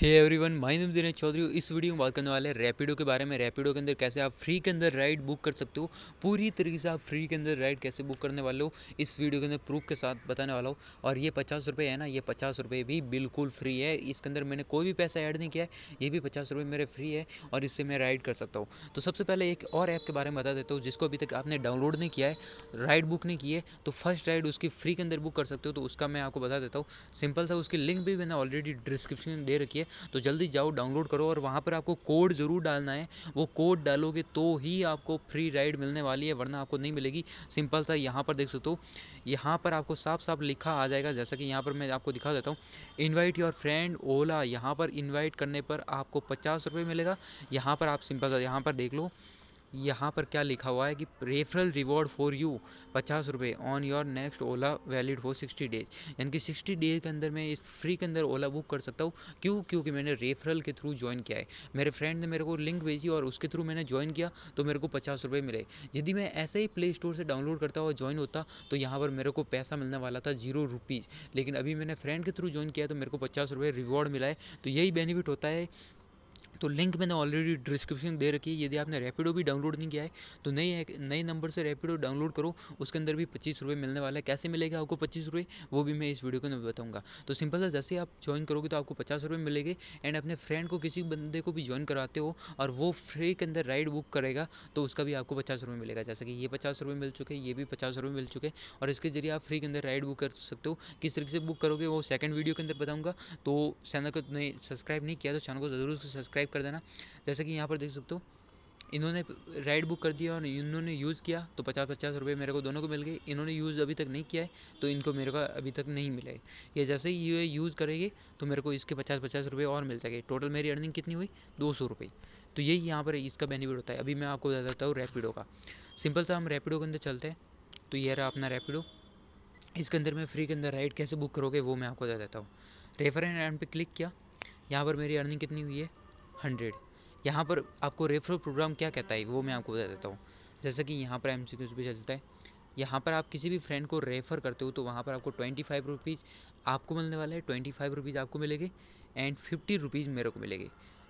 hey everyone my name Dinesh Chaudhary इस video में बात करने वाले हैं रैपिडो के बारे में रैपिडो के अंदर कैसे आप फ्री के अंदर राइड बुक कर सकते हो पूरी तरीके से आप फ्री के अंदर राइड कैसे बुक करने वाले हो इस वीडियो के अंदर प्रूफ के साथ बताने वाला हूँ और ये पचास रुपये है ना ये पचास रुपये भी बिल्कुल फ्री है इसके अंदर मैंने कोई भी पैसा ऐड नहीं किया है ये भी पचास रुपये मेरे फ्री है और इससे मैं राइड कर सकता हूँ तो सबसे पहले एक और ऐप के बारे में बता देता हूँ जिसको अभी तक आपने डाउनलोड नहीं किया है राइड बुक नहीं की है तो फर्स्ट राइड उसकी फ्री के अंदर बुक कर सकते हो तो उसका मैं आपको बता देता हूँ सिंपल सा उसकी लिंक भी मैंने ऑलरेडी डिस्क्रिप्शन दे रखी है तो जल्दी जाओ डाउनलोड करो और वहाँ पर आपको कोड ज़रूर डालना है वो कोड डालोगे तो ही आपको फ्री राइड मिलने वाली है वरना आपको नहीं मिलेगी सिंपल सा यहाँ पर देख सकते हो यहाँ पर आपको साफ साफ लिखा आ जाएगा जैसा कि यहाँ पर मैं आपको दिखा देता हूँ इन्वाइट योर फ्रेंड ओला यहाँ पर इन्वाइट करने पर आपको पचास रुपये मिलेगा यहाँ पर आप सिंपल सा यहाँ पर देख लो यहाँ पर क्या लिखा हुआ है कि रेफरल रिवॉर्ड फॉर यू पचास रुपये on your next Ola valid हो सिक्सटी डेज यानी कि सिक्सटी डेज के अंदर मैं इस फ्री के अंदर ओला बुक कर सकता हूँ क्यों क्योंकि मैंने रेफरल के थ्रू ज्वाइन किया है मेरे फ्रेंड ने मेरे को लिंक भेजी और उसके थ्रू मैंने ज्वाइन किया तो मेरे को पचास रुपये मिले यदि मैं ऐसे ही प्ले स्टोर से डाउनलोड करता हुआ ज्वाइन होता तो यहाँ पर मेरे को पैसा मिलने वाला था जीरो रुपीज़ लेकिन अभी मैंने फ्रेंड के थ्रू ज्वाइन किया तो मेरे को पचास रुपये रिवॉर्ड मिला है तो यही बेनिफिट होता है तो लिंक मैंने ऑलरेडी डिस्क्रिप्शन दे रखी है यदि आपने रैपिडो भी डाउनलोड नहीं किया है तो नए नए नंबर से रैपिडो डाउनलोड करो उसके अंदर भी पच्चीस रुपये मिलने वाला है कैसे मिलेगा आपको पच्चीस रुपये वो भी मैं इस वीडियो के अंदर बताऊँगा तो सिंपल सा जैसे आप ज्वाइन करोगे तो आपको पचास रुपये मिलेंगे एंड अपने फ्रेंड को किसी बंदे को भी ज्वाइन कराते हो और वो फ्री के अंदर राइड बुक करेगा तो उसका भी आपको पचास रुपये मिलेगा जैसे कि ये पचास रुपये मिल चुके ये भी पचास रुपये मिल चुके और इसके जरिए आप फ्री के अंदर राइड बुक कर सकते हो किस तरीके से बुक करोगे वो सेकंड वीडियो के अंदर बताऊंगा तो चैनल को सब्सक्राइब नहीं किया तो चैनल को जरूर सब्सक्राइब टाइप कर देना जैसे कि यहाँ पर देख सकते हो इन्होंने राइड बुक कर दिया और इन्होंने यूज़ किया तो पचास पचास रुपये मेरे को दोनों को मिल गए इन्होंने यूज़ अभी तक नहीं किया है तो इनको मेरे को अभी तक नहीं मिला है ये जैसे ही ये यूज़ करेंगे तो मेरे को इसके पचास पचास रुपये और मिल जाएंगे टोटल मेरी अर्निंग कितनी हुई दो सौ रुपये तो यही यहाँ पर इसका बेनिफिट होता है अभी मैं आपको बता देता हूँ रैपिडो का सिंपल सा हम रैपिडो के अंदर चलते हैं तो ये रहा अपना रैपिडो इसके अंदर मैं फ्री के अंदर राइड कैसे बुक करोगे वो मैं आपको बता देता हूँ रेफर एंड एंड पे क्लिक किया यहाँ पर मेरी अर्निंग कितनी हुई है हंड्रेड यहाँ पर आपको रेफरल प्रोग्राम क्या कहता है वो मैं आपको बता देता हूँ जैसे कि यहाँ पर एम सी भी चलता है यहाँ पर आप किसी भी फ्रेंड को रेफ़र करते हो तो वहाँ पर आपको ट्वेंटी फाइव रुपीज़ आपको मिलने वाला है ट्वेंटी फाइव रुपीज़ आपको मिलेंगे एंड फिफ्टी रुपीज़ मेरे को मिलेंगे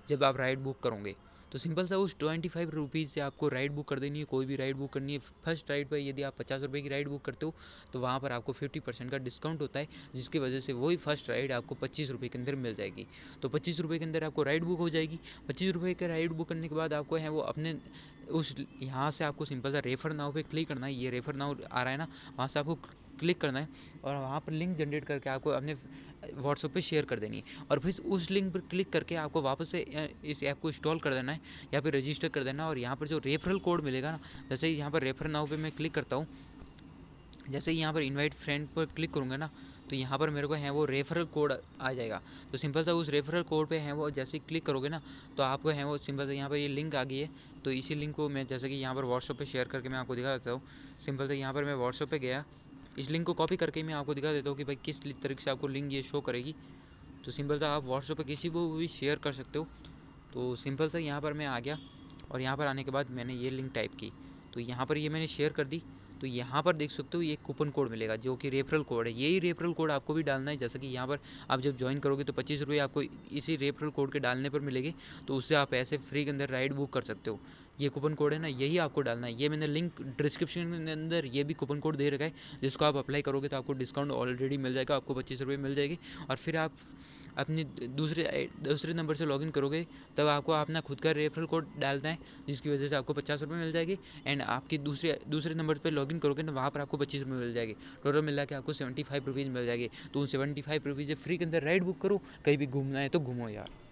जब आप राइड बुक करोगे तो सिंपल सा उस ट्वेंटी फाइव रुपीज़ से आपको राइड बुक कर देनी है कोई भी राइड बुक करनी है फर्स्ट राइड पर यदि आप पचास रुपये की राइड बुक करते हो तो वहाँ पर आपको फिफ्टी परसेंट का डिस्काउंट होता है जिसकी वजह से वही फर्स्ट राइड आपको पच्चीस रुपये के अंदर मिल जाएगी तो पच्चीस रुपये के अंदर आपको राइड बुक हो जाएगी पच्चीस रुपये का राइड बुक करने के बाद आपको है वो अपने उस यहाँ से आपको सिंपल सा रेफर नाउ पे क्लिक करना है ये रेफर नाउ आ रहा है ना वहाँ से आपको क्लिक करना है और वहाँ पर लिंक जनरेट करके आपको अपने व्हाट्सएप पे शेयर कर देनी है और फिर उस लिंक पर क्लिक करके आपको वापस से इस ऐप को इंस्टॉल कर देना है या फिर रजिस्टर कर देना है और यहाँ पर जो रेफरल कोड मिलेगा ना जैसे यहाँ पर रेफर नाउ पर मैं क्लिक करता हूँ जैसे ही यहाँ पर इन्वाइट फ्रेंड पर क्लिक करूँगा ना तो यहाँ पर मेरे को है वो रेफरल कोड आ जाएगा तो सिंपल सा उस रेफरल कोड पे है वो जैसे क्लिक करोगे ना तो आपको है वो सिंपल सा यहाँ पर ये लिंक आ गई है तो इसी लिंक को मैं जैसे कि यहाँ पर व्हाट्सअप पे शेयर करके मैं आपको दिखा देता हूँ सिंपल सा यहाँ पर मैं व्हाट्सअप पे गया इस लिंक को कॉपी करके मैं आपको दिखा देता हूँ कि भाई किस तरीके से आपको लिंक ये शो करेगी तो सिंपल सा आप व्हाट्सअप पर किसी को भी शेयर कर सकते हो तो सिंपल सा यहाँ पर मैं आ गया और यहाँ पर आने के बाद मैंने ये लिंक टाइप की तो यहाँ पर ये मैंने शेयर कर दी तो यहाँ पर देख सकते हो ये कूपन कोड मिलेगा जो कि रेफरल कोड है यही रेफरल कोड आपको भी डालना है जैसा कि यहाँ पर आप जब ज्वाइन करोगे तो पच्चीस रुपये आपको इसी रेफरल कोड के डालने पर मिलेगी तो उससे आप ऐसे फ्री के अंदर राइड बुक कर सकते हो ये कूपन कोड है ना यही आपको डालना है ये मैंने लिंक डिस्क्रिप्शन के अंदर ये भी कूपन कोड दे रखा है जिसको आप अप्लाई करोगे तो आपको डिस्काउंट ऑलरेडी मिल जाएगा आपको पच्चीस रुपये मिल जाएगी और फिर आप अपनी दूसरे दूसरे नंबर से लॉगिन करोगे तब आपको अपना खुद का रेफरल कोड डालना है जिसकी वजह से आपको पचास रुपये मिल जाएगी एंड आपकी दूसरे दूसरे नंबर पर लॉगिन करोगे ना वहाँ पर आपको पच्चीस रुपये मिल जाएगी टोटल मिला के आपको सेवेंटी फाइव रुपीज़ मिल जाएगी तो उन सेवेंटी फाइव रुपीज़ फ्री के अंदर राइड बुक करो कहीं भी घूमना है तो घूमो यार